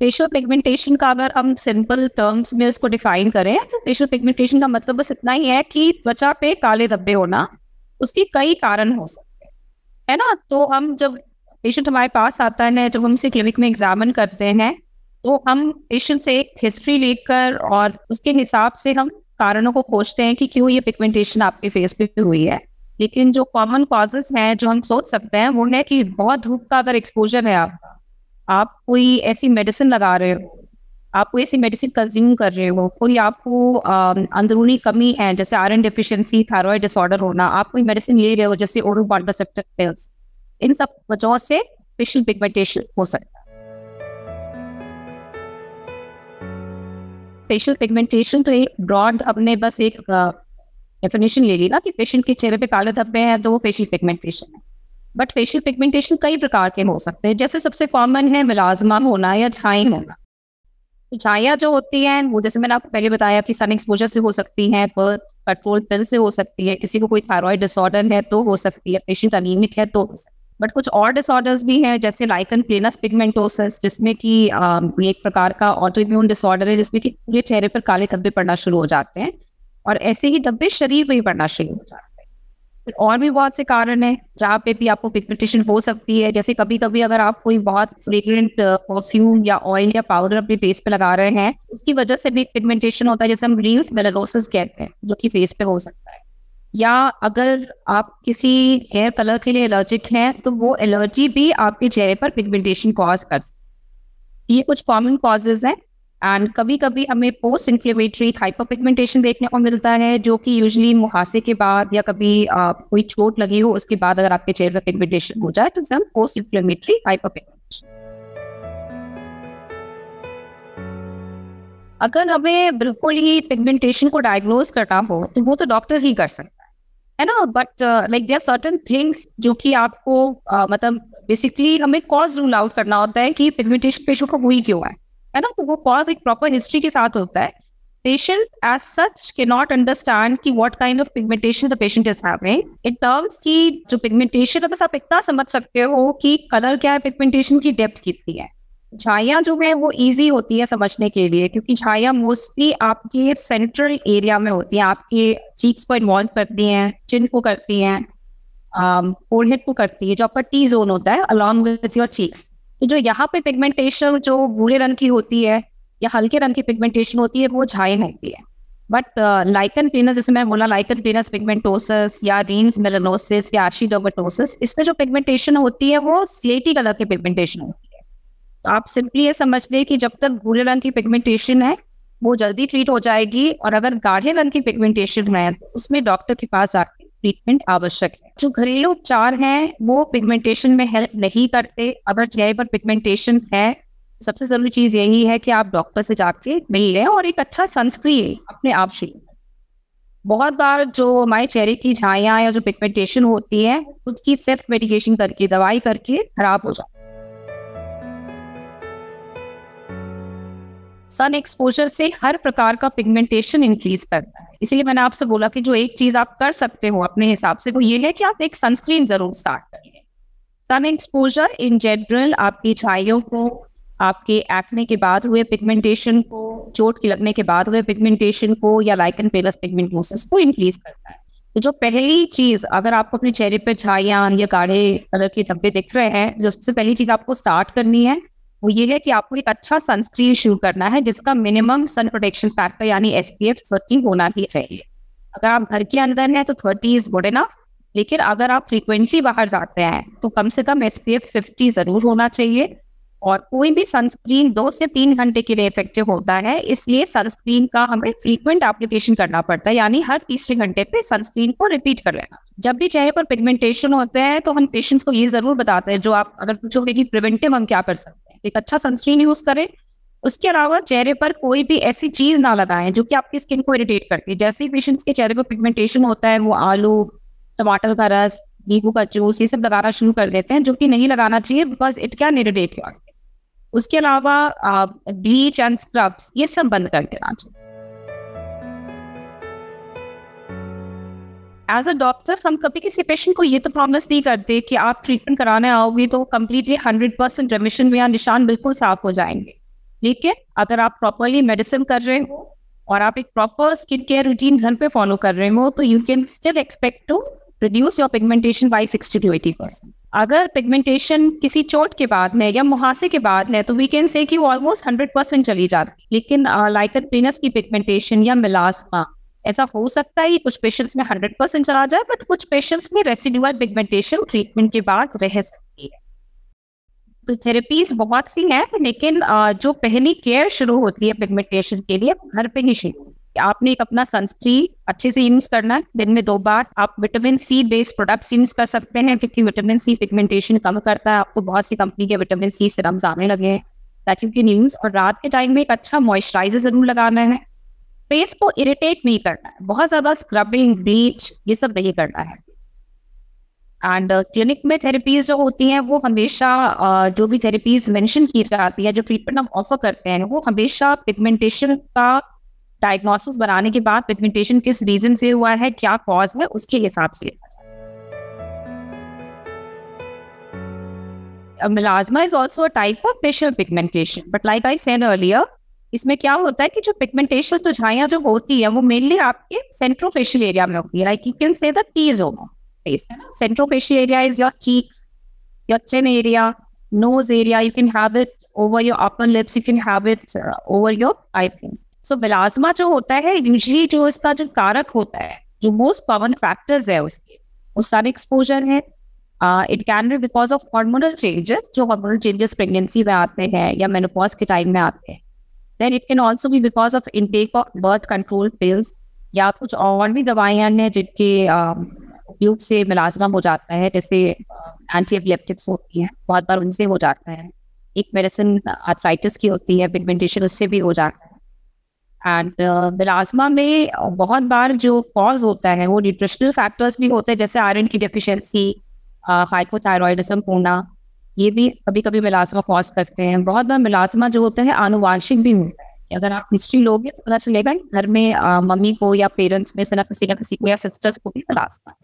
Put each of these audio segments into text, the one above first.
Facial pigmentation का अगर हम सिंपल टर्म्स में उसको डिफाइन करें तो फेशियल पिगमेंटेशन का मतलब बस इतना ही है कि त्वचा पे काले धब्बे होना उसके कई कारण हो सकते है ना तो हम जब पेशेंट हमारे पास आता है जब हम इसे क्लिनिक में एग्जामिन करते हैं तो हम पेशेंट से एक हिस्ट्री लेकर और उसके हिसाब से हम कारणों को खोजते हैं कि क्यों ये पिगमेंटेशन आपके फेस पे हुई है लेकिन जो कॉमन कॉजेज हैं जो हम सोच सकते हैं वो है कि बहुत धूप का अगर एक्सपोजर है आपका आप कोई ऐसी मेडिसिन लगा रहे हो आप कोई ऐसी मेडिसिन कंज्यूम कर रहे हो कोई आपको अंदरूनी कमी है जैसे एन डिफिशियंसी थायरॉयड डिसऑर्डर होना आप कोई मेडिसिन ले रहे हो जैसे ओरल पिल्स इन सब वजहों से फेशियल पिगमेंटेशन हो सकता है फेशियल पिगमेंटेशन तो एक ब्रॉड अपने बस एक डेफिनेशन ले ली ना कि पेशेंट के चेहरे पे काले धब्बे हैं तो वो फेशियल पिगमेंटेशन है बट फेशियल पिगमेंटेशन कई प्रकार के हो सकते हैं जैसे सबसे कॉमन है मिलाजमा होना या छाई होना छाया तो जो होती है वो जैसे मैंने आपको पहले बताया कि सन एक्सपोजर से हो सकती है पेट्रोल पिल से हो सकती है किसी को कोई थायराइड डिसऑर्डर है तो हो सकती है पेशेंट अनिमिक है तो हो सकती है बट कुछ और डिसऑर्डर्स भी हैं जैसे लाइकन प्लेनस पिगमेंटोसिस जिसमें कि एक प्रकार का ऑटोइम्यून डिसऑर्डर है जिसमें कि पूरे चेहरे पर काले धब्बे पड़ना शुरू हो जाते हैं और ऐसे ही धब्बे शरीर में ही पड़ना शुरू हो जाते हैं और भी बहुत से कारण है जहाँ पे भी आपको पिगमेंटेशन हो सकती है जैसे कभी कभी अगर आप कोई बहुत फ्रेग्रेंट परफ्यूम uh, या ऑयल या पाउडर अपने फेस पे लगा रहे हैं उसकी वजह से भी पिगमेंटेशन होता है जैसे हम रील्स बेलोसिस कहते हैं जो कि फेस पे हो सकता है या अगर आप किसी हेयर कलर के लिए एलर्जिक हैं तो वो एलर्जी भी आपके चेहरे पर पिगमेंटेशन कॉज कर सकते ये कुछ कॉमन कॉजेज हैं एंड कभी कभी हमें पोस्ट इन्फ्लेमेटरी हाइपरपिगमेंटेशन देखने को मिलता है जो कि यूजली मुहासे के बाद या कभी आ, कोई चोट लगी हो उसके बाद अगर आपके चेहरे पर पिगमेंटेशन हो जाए तो हम पोस्ट इन्फ्लेमेटरी हाइपरपिगमेंटेशन अगर हमें बिल्कुल ही पिगमेंटेशन को डायग्नोज करना हो तो वो तो डॉक्टर ही कर सकता है है ना but like there certain things जो कि आपको uh, मतलब बेसिकली हमें कॉज रूल आउट करना होता है कि पिगमेंटेशन पेशों को हुई क्यों है है ना तो वो पॉज एक प्रॉपर हिस्ट्री के साथ होता है पेशेंट एज सच के नॉट अंडरस्टैंड कि what kind of pigmentation the patient is having in terms की जो पिगमेंटेशन है बस आप इतना समझ सकते हो कि कलर क्या है पिगमेंटेशन की डेप्थ कितनी है झाइया जो है वो इजी होती है समझने के लिए क्योंकि झाइया मोस्टली आपके सेंट्रल एरिया में होती है आपके चीक्स को इन्वॉल्व करती हैं चिन को करती हैं फोरहेड um, को करती है जो आपका टी जोन होता है अलॉन्ग विथ योर चीक्स तो जो यहाँ पे पिगमेंटेशन जो भूरे रंग की होती है या हल्के रंग की पिगमेंटेशन होती है वो झाए होती है बट लाइकन पेनस जैसे मैं बोला लाइकन पेनस पिगमेंटोसिस या रेन्स मेलानोसिस या आशी इसमें जो पिगमेंटेशन होती है वो स्लेटी कलर की पिगमेंटेशन होती है तो आप सिंपली ये समझ लें कि जब तक भूरे रंग की पिगमेंटेशन है वो जल्दी ट्रीट हो जाएगी और अगर गाढ़े रंग की पिगमेंटेशन है तो उसमें डॉक्टर के पास आकर ट्रीटमेंट आवश्यक है जो घरेलू उपचार है वो पिगमेंटेशन में हेल्प नहीं करते अगर चेहरे पर पिगमेंटेशन है सबसे जरूरी चीज यही है कि आप डॉक्टर से जाके मिल लें और एक अच्छा सनस्क्रीन अपने आप से बहुत बार जो हमारे चेहरे की झाइया या जो पिगमेंटेशन होती है खुद की सेल्फ मेडिकेशन करके दवाई करके खराब हो जाती है सन एक्सपोजर से हर प्रकार का पिगमेंटेशन इंक्रीज करता है इसीलिए मैंने आपसे बोला कि जो एक चीज आप कर सकते हो अपने हिसाब से वो ये है कि आप एक सनस्क्रीन जरूर स्टार्ट करिए सन एक्सपोजर इन जनरल आपकी छाइयों को आपके एक्ने के बाद हुए पिगमेंटेशन को चोट के लगने के बाद हुए पिगमेंटेशन को या लाइकन पेलस पिगमेंटोसिस को इंक्रीज करता है तो जो पहली चीज अगर आपको अपने चेहरे पर छाइया या गाढ़े कलर के धब्बे दिख रहे हैं जो सबसे पहली चीज आपको स्टार्ट करनी है वो ये है कि आपको एक अच्छा सनस्क्रीन इशू करना है जिसका मिनिमम सन प्रोटेक्शन फैक्टर यानी एस पी एफ थर्टी होना ही चाहिए अगर आप घर के अंदर हैं तो थर्टी इज गुड इनफ लेकिन अगर आप फ्रीक्वेंटली बाहर जाते हैं तो कम से कम एस पी एफ फिफ्टी जरूर होना चाहिए और कोई भी सनस्क्रीन दो से तीन घंटे के लिए इफेक्टिव होता है इसलिए सनस्क्रीन का हमें फ्रीक्वेंट एप्लीकेशन करना पड़ता है यानी हर तीसरे घंटे पे सनस्क्रीन को रिपीट कर लेना जब भी चेहरे पर पिगमेंटेशन होते हैं तो हम पेशेंट्स को ये जरूर बताते हैं जो आप अगर पूछोगे कि प्रिवेंटिव हम क्या कर सकते हैं एक अच्छा सनस्क्रीन यूज करें उसके अलावा चेहरे पर कोई भी ऐसी चीज ना लगाएं जो कि आपकी स्किन को इरिटेट करती है जैसे ही पेशेंट्स के चेहरे पर पिगमेंटेशन होता है वो आलू टमाटर का रस नींबू का जूस ये सब लगाना शुरू कर देते हैं जो कि नहीं लगाना चाहिए because it can irritate your skin उसके अलावा ब्लीच एंड स्क्रब्स ये सब बंद कर देना चाहिए एज अ डॉक्टर हम कभी किसी पेशेंट को ये तो प्रॉमिस नहीं करते कि आप ट्रीटमेंट कराने आओगे तो कम्प्लीटली हंड्रेड परसेंट रेमिशन में या निशान बिल्कुल साफ हो जाएंगे लेकिन अगर आप प्रॉपरली मेडिसिन कर रहे हो और आप एक प्रॉपर स्किन केयर रूटीन घर पे फॉलो कर रहे हो तो you can still expect to reduce your pigmentation by sixty to eighty percent अगर पिगमेंटेशन किसी चोट के बाद में या मुहासे के बाद में तो वी कैन से कि वो ऑलमोस्ट हंड्रेड परसेंट चली जाती है लेकिन लाइक पेनस की पिगमेंटेशन या मिलास्मा ऐसा हो सकता है कुछ पेशेंट्स में हंड्रेड परसेंट चला जाए बट कुछ पेशेंट्स में रेसिड्यूअल पिगमेंटेशन ट्रीटमेंट के बाद रह सकती है तो थेरेपीज बहुत सी हैं लेकिन जो पहली केयर शुरू होती है पिगमेंटेशन के लिए घर पे ही शुरू आपने एक अपना सनस्क्रीन अच्छे से यूज करना है दिन में दो बार आप vitamin C based products use कर सकते हैं क्योंकि विटामिन सी पिगमेंटेशन कम करता है आपको बहुत सी कंपनी के विटामिन सी सिरम्स आने लगे हैं ताकि उनकी न्यूज और रात के टाइम में एक अच्छा मॉइस्चराइजर जरूर लगाना है फेस को इरिटेट नहीं करना है बहुत ज्यादा स्क्रबिंग ब्लीच ये सब नहीं करना है एंड क्लिनिक uh, में थेरेपीज जो होती हैं वो हमेशा uh, जो भी थेरेपीज मेंशन की जाती है जो ट्रीटमेंट हम ऑफर करते हैं वो हमेशा पिगमेंटेशन का डायग्नोसिस बनाने के बाद पिगमेंटेशन किस रीजन से हुआ है क्या कॉज है उसके हिसाब से melasma is also type of facial pigmentation but like I said earlier इसमें क्या होता है कि जो पिगमेंटेशन जो झाइया जो होती है वो मेनली आपके सेंट्रोफेशियल एरिया में होती है like you can say T zone face है ना centrofacial area is your cheeks your chin area nose area you can have it over your upper lips you can have it over your eye eyebrows so so, melasma जो होता है usually जो इसका जो कारक होता है जो मोस्ट कॉमन फैक्टर्स है उसके वो सन एक्सपोजर है it can be because of hormonal changes जो हार्मोनल चेंजेस प्रेगनेंसी में आते हैं या मेनोपॉज के टाइम में आते हैं देन इट कैन ऑल्सो भी because of intake of birth control pills या कुछ और भी दवाइयाँ हैं जिनके उपयोग से मिलाजमा हो जाता है जैसे एंटी एपिलेप्टिक्स होती हैं बहुत बार उनसे हो जाता है एक मेडिसिन आर्थराइटिस की होती है पिगमेंटेशन उससे भी हो जाता है एंड मिलाजमा uh, में बहुत बार जो कॉज होता है वो न्यूट्रिशनल फैक्टर्स भी होते हैं जैसे आयरन की डिफिशेंसी हाइपोथायरॉयडिज्म uh, होना ये भी कभी कभी मिलाजमा कॉज करते हैं बहुत बार मिलाजमा जो होता है आनुवांशिक भी होता है अगर आप हिस्ट्री लोगे तो पता चलेगा घर में आ, uh, मम्मी को या पेरेंट्स में से ना किसी ना किसी को या सिस्टर्स को भी मिलाजमा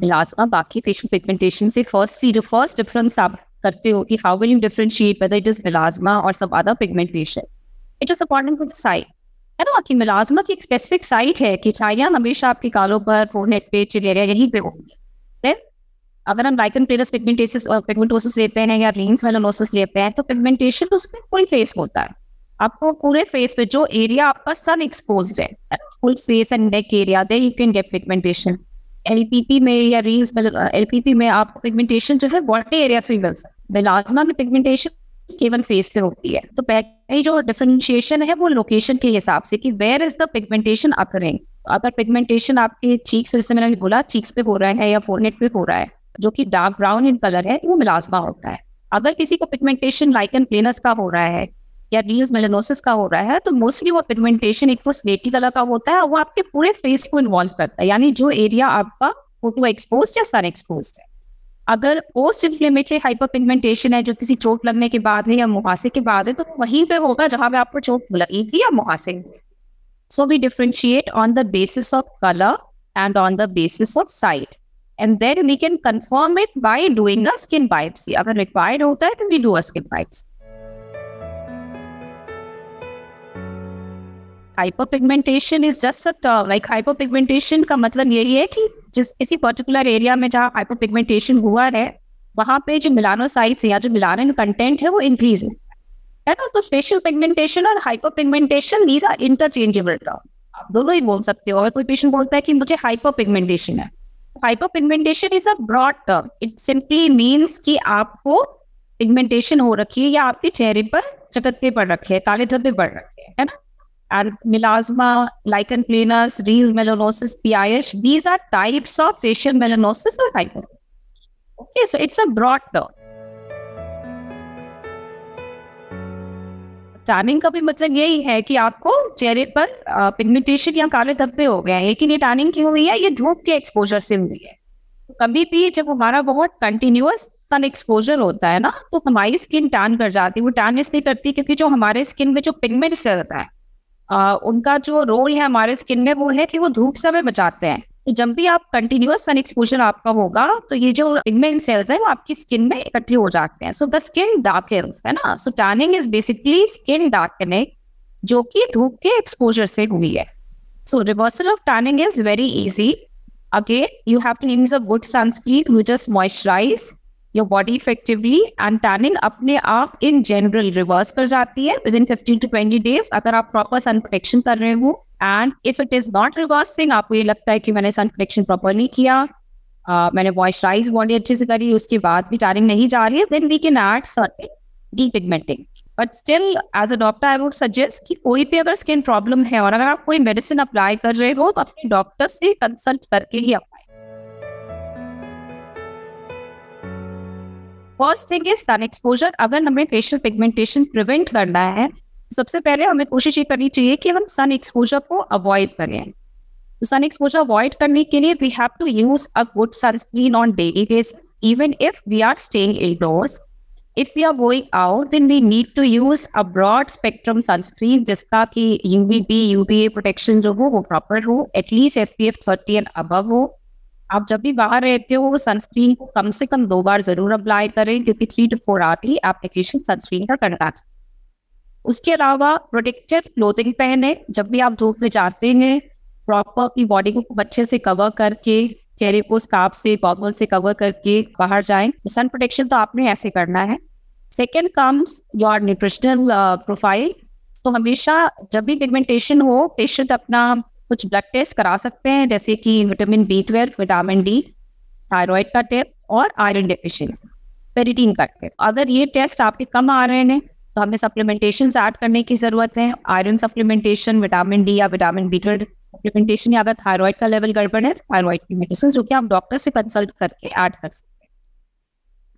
मिलाजमा बाकी फेशियल पिगमेंटेशन से फर्स्टली जो फर्स्ट डिफरेंस आप करते हो कि how will you differentiate whether it is melasma और सब other pigmentation it is according to the site है ना कि मिलाजमा की एक स्पेसिफिक साइट है कि छाइयाँ हमेशा आपके कालों पर फोरहेड पे चिलेरिया यहीं पे होंगी देन अगर हम लाइकन प्लेरस पिगमेंटेसिस पिगमेंटोसिस लेते हैं या रिंग्स मेलानोसिस लेते हैं तो पिगमेंटेशन तो उसमें फुल फेस होता है आपको पूरे फेस पे जो एरिया आपका सन एक्सपोज है full face and neck area they you can get pigmentation LPP में या रील्स मतलब एलपीपी uh, में आपको पिगमेंटेशन जो है बॉडी एरिया से मिल सकता है की पिगमेंटेशन केवल फेस पे होती है तो पहले जो डिफ्रेंशिएशन है वो लोकेशन के हिसाब से कि where is the pigmentation occurring अगर पिगमेंटेशन आपके चीक्स जैसे मैंने बोला चीक्स पे हो रहा है या फोरनेट पे हो रहा है जो कि डार्क ब्राउन इन कलर है तो वो मिलाजमा होता है अगर किसी को पिगमेंटेशन लाइक एंड प्लेनस का हो रहा है या रील्स मेलेनोसिस का हो रहा है तो मोस्टली वो पिगमेंटेशन एक तो स्लेटी कलर का होता है वो आपके पूरे फेस को इन्वॉल्व करता है यानी जो एरिया आपका फोटो एक्सपोज या सन एक्सपोज है अगर पोस्ट इन्फ्लेमेटरी हाइपर पिगमेंटेशन है जो किसी चोट लगने के बाद है या मुहासे के बाद है तो वहीं पे होगा जहां पे आपको चोट लगी थी या मुहासे so we differentiate on the basis of colour and on the basis of site and then we can confirm it by doing a skin biopsy अगर रिक्वायर्ड होता है तो we do a skin biopsy hypopigmentation is just a term like hypopigmentation का मतलब यही है कि जिस किसी पर्टिकुलर एरिया में जहाँ हाइपोपिगमेंटेशन हुआ है वहां पे जो मिलानोसाइट्स या जो मिलानन कंटेंट है वो इंक्रीज हो है ना तो फेशियल पिगमेंटेशन और hyperpigmentation these are interchangeable terms आप दोनों ही बोल सकते हो अगर कोई पेशेंट बोलता है कि मुझे हाइपर पिगमेंटेशन है hyperpigmentation is a broad term it simply means कि आपको पिगमेंटेशन हो रखी है या आपके चेहरे पर चटकते पड़ रखे हैं काले धब्बे पड़ रखे हैं है ना and melasma, lichen planus, Rees melanosis, PIH. These are types of facial melanosis or hyper. Okay, so it's a broad term. Tanning का भी मतलब यही है कि आपको चेहरे पर पिगमेंटेशन या काले धब्बे हो गए हैं लेकिन ये टैनिंग क्यों हुई है ये धूप के एक्सपोजर से हुई है कभी भी जब हमारा बहुत कंटिन्यूस सन एक्सपोजर होता है ना तो हमारी स्किन टैन कर जाती है वो टैन इसलिए करती है क्योंकि जो हमारे स्किन में जो पिगमेंट रहता है आ, उनका जो रोल है हमारे स्किन में वो है कि वो धूप से हमें बचाते हैं तो जब भी आप कंटिन्यूअस सन एक्सपोजर आपका होगा तो ये जो पिगमेंट सेल्स है वो आपकी स्किन में इकट्ठे हो जाते हैं सो द स्किन डार्क है ना so tanning is basically skin darkening जो कि धूप के एक्सपोजर से हुई है so reversal of tanning is very easy again you have to use a good sunscreen you just moisturize your body effectively and tannin अपने आप in general reverse कर जाती है within 15 to 20 days अगर आप proper sun protection कर रहे हो and if it is not reversing आपको ये लगता है कि मैंने सन प्रोटेक्शन प्रॉपर नहीं किया uh, मैंने मॉइस्चराइज बॉडी अच्छे से करी उसके बाद भी टारिंग नहीं जा रही है then we can add certain depigmenting but still as a doctor I would suggest कि कोई भी अगर स्किन प्रॉब्लम है और अगर आप कोई मेडिसिन अप्लाई कर रहे हो तो अपने डॉक्टर से कंसल्ट करके ही apply first thing is sun exposure अगर हमें फेशियल पिगमेंटेशन प्रिवेंट करना है सबसे पहले हमें कोशिश ये करनी चाहिए कि हम सन एक्सपोजर को अवॉइड करें सन एक्सपोजर अवॉइड करने के लिए we have to use a good sunscreen on daily basis even if we are staying indoors if we are going out then we need to use a broad spectrum sunscreen जिसका कि UVB UVA protection जो हो वो proper हो at least S P F thirty and above हो आप जब भी बाहर रहते हो वो सनस्क्रीन को कम से कम दो बार जरूर अप्लाई करें क्योंकि थ्री टू फोर आवर ही एप्लीकेशन सनस्क्रीन का करना है उसके अलावा प्रोटेक्टिव क्लोथिंग पहने जब भी आप धूप में जाते हैं प्रॉपर अपनी बॉडी को अच्छे से कवर करके चेहरे को स्काफ से गॉगल से कवर करके बाहर जाएं सन तो प्रोटेक्शन तो आपने ऐसे करना है second comes your nutritional profile तो हमेशा जब भी पिगमेंटेशन हो पेशेंट अपना कुछ ब्लड टेस्ट करा सकते हैं जैसे कि vitamin B twelve vitamin D thyroid का टेस्ट और आयरन डेफिशिएंसी पेरिटीन का टेस्ट अगर ये टेस्ट आपके कम आ रहे हैं तो हमें सप्लीमेंटेशन ऐड करने की ज़रूरत है आयरन सप्लीमेंटेशन विटामिन डी या विटामिन बी ट्वेल्व सप्लीमेंटेशन या अगर थायराइड का लेवल गड़बड़ है तो थायराइड की मेडिसिन जो कि आप डॉक्टर से कंसल्ट करके ऐड कर सकते हैं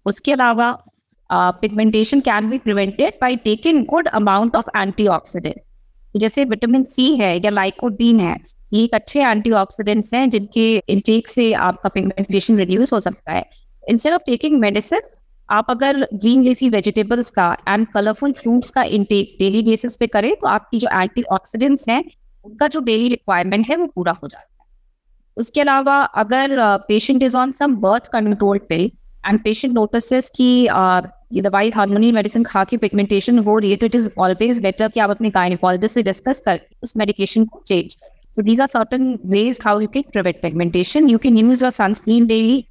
उसके अलावा pigmentation can be prevented by taking good amount of antioxidants जैसे विटामिन सी है या लाइकोडीन है ये एक अच्छे एंटीऑक्सीडेंट्स हैं जिनके इंटेक से आपका पिगमेंटेशन रिड्यूस हो सकता है इंस्टेड ऑफ टेकिंग मेडिसिन आप अगर ग्रीन लेसी वेजिटेबल्स का एंड कलरफुल फ्रूट्स का इंटेक डेली बेसिस पे करें तो आपकी जो एंटीऑक्सीडेंट्स हैं उनका जो डेली रिक्वायरमेंट है वो पूरा हो जाता है उसके अलावा अगर patient is on some birth control pill and patient notice कि ये दवाई हारमोनियल मेडिसिन खा के पिगमेंटेशन हो रही है तो इट इज ऑलवेज बेटर कि आप अपने गायनिकोलॉजिस्ट से डिस्कस कर उस मेडिकेशन को change so these are certain ways how you can prevent pigmentation you can use your sunscreen daily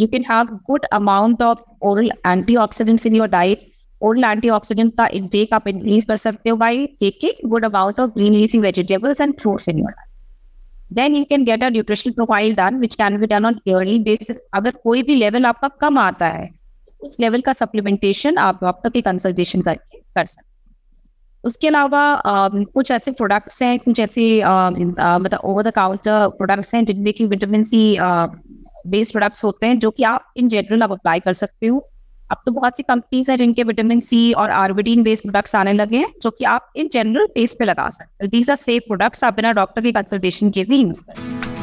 you can have good amount of oral antioxidants in your diet oral antioxidant का intake आप increase कर सकते हो by taking good amount of green leafy vegetables and fruits in your diet then you can get a nutrition profile done which can be done on yearly basis अगर कोई भी level आपका कम आता है उस लेवल का सप्लीमेंटेशन आप doctor की कंसल्टेशन करके कर सकते उसके अलावा कुछ ऐसे प्रोडक्ट्स हैं कुछ ऐसे मतलब ओवर द काउंटर प्रोडक्ट्स हैं जिनमें की विटामिन सी बेस्ड प्रोडक्ट्स होते हैं जो कि आप इन जनरल आप अप्लाई कर सकते हो अब तो बहुत सी कंपनीज हैं जिनके विटामिन सी और आर्बिडीन बेस्ड प्रोडक्ट्स आने लगे हैं जो कि आप इन जनरल बेस पे लगा सकते हो दीज आर सेफ प्रोडक्ट्स आप बिना डॉक्टर की कंसल्टेशन के भी यूज करें